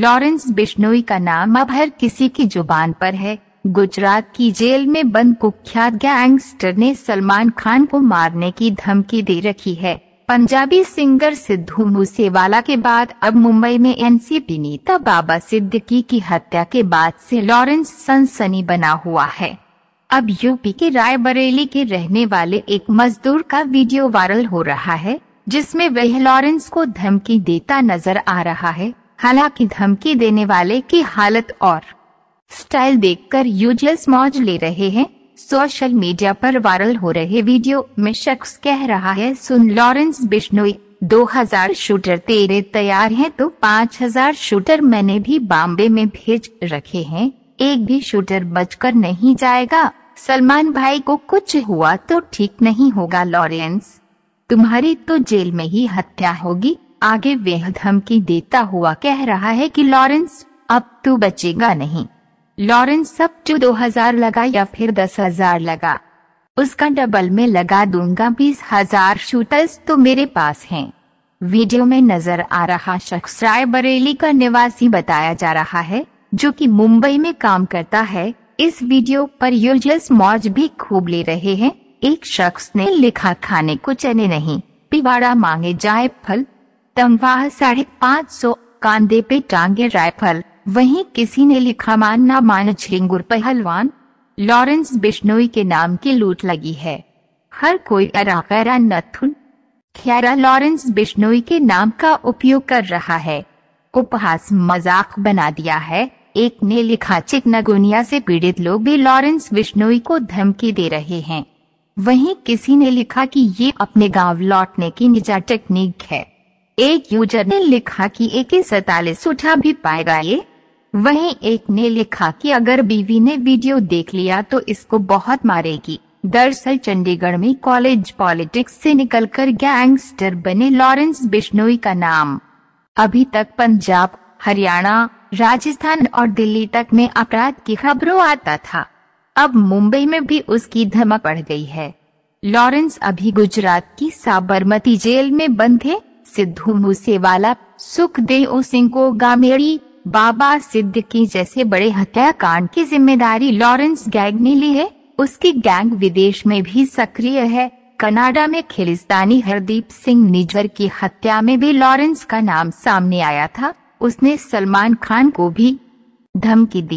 Lawrence Bishnoi का नाम अब हर किसी की जुबान पर है गुजरात की जेल में बंद कुख्यात गैंगस्टर ने सलमान खान को मारने की धमकी दे रखी है पंजाबी सिंगर सिद्धू मूसेवाला के बाद अब मुंबई में एनसीपी नेता बाबा सिद्दीकी की हत्या के बाद से लॉरेंस सनसनी बना हुआ है अब यूपी के रायबरेली के रहने वाले एक मजदूर का वीडियो वायरल हो रहा है जिसमें वह लॉरेंस को धमकी देता नजर आ रहा है हालांकि धमकी देने वाले की हालत और स्टाइल देखकर यूजर्स मौज ले रहे हैं सोशल मीडिया पर वायरल हो रहे वीडियो में शख्स कह रहा है सुन लॉरेंस बिश्नोई 2000 शूटर तेरे तैयार हैं तो 5000 शूटर मैंने भी बॉम्बे में भेज रखे हैं एक भी शूटर बचकर नहीं जाएगा सलमान भाई को कुछ हुआ तो ठीक नहीं होगा लॉरेंस तुम्हारी तो जेल में ही हत्या होगी आगे वह धमकी देता हुआ कह रहा है कि लॉरेंस अब तू बचेगा नहीं लॉरेंस अब तू दो हजार लगा या फिर दस हजार लगा उसका डबल में लगा दूंगा बीस हजार शूटर्स तो मेरे पास हैं। वीडियो में नजर आ रहा शख्स राय बरेली का निवासी बताया जा रहा है जो कि मुंबई में काम करता है इस वीडियो पर यूजलेस मौज भी खूब ले रहे हैं एक शख्स ने लिखा खाने को चने नहीं पिवाड़ा मांगे जाए फल तमवाह साढ़े पाँच सौ कांधे पे टांगे राइफल वहीं किसी ने लिखा ना मान झिंगुर पहलवान लॉरेंस बिश्नोई के नाम की लूट लगी है हर कोई अरा गैरा नथुन खैरा लॉरेंस बिश्नोई के नाम का उपयोग कर रहा है उपहास मजाक बना दिया है एक ने लिखा चिक नगुनिया से पीड़ित लोग भी लॉरेंस बिश्नोई को धमकी दे रहे हैं वहीं किसी ने लिखा कि ये अपने गांव लौटने की निजा टेक्निक है एक यूजर ने लिखा कि एक सैतालीस उठा भी पाएगा ये वहीं एक ने लिखा कि अगर बीवी ने वीडियो देख लिया तो इसको बहुत मारेगी दरअसल चंडीगढ़ में कॉलेज पॉलिटिक्स से निकलकर गैंगस्टर बने लॉरेंस बिश्नोई का नाम अभी तक पंजाब हरियाणा राजस्थान और दिल्ली तक में अपराध की खबरों आता था अब मुंबई में भी उसकी धमक पड़ गई है लॉरेंस अभी गुजरात की साबरमती जेल में बंद है सिद्धू मूसेवाला सुखदेव सिंह को गामेड़ी बाबा सिद्ध की जैसे बड़े हत्याकांड की जिम्मेदारी लॉरेंस गैंग ने ली है उसकी गैंग विदेश में भी सक्रिय है कनाडा में खिलिस्तानी हरदीप सिंह निजर की हत्या में भी लॉरेंस का नाम सामने आया था उसने सलमान खान को भी धमकी दी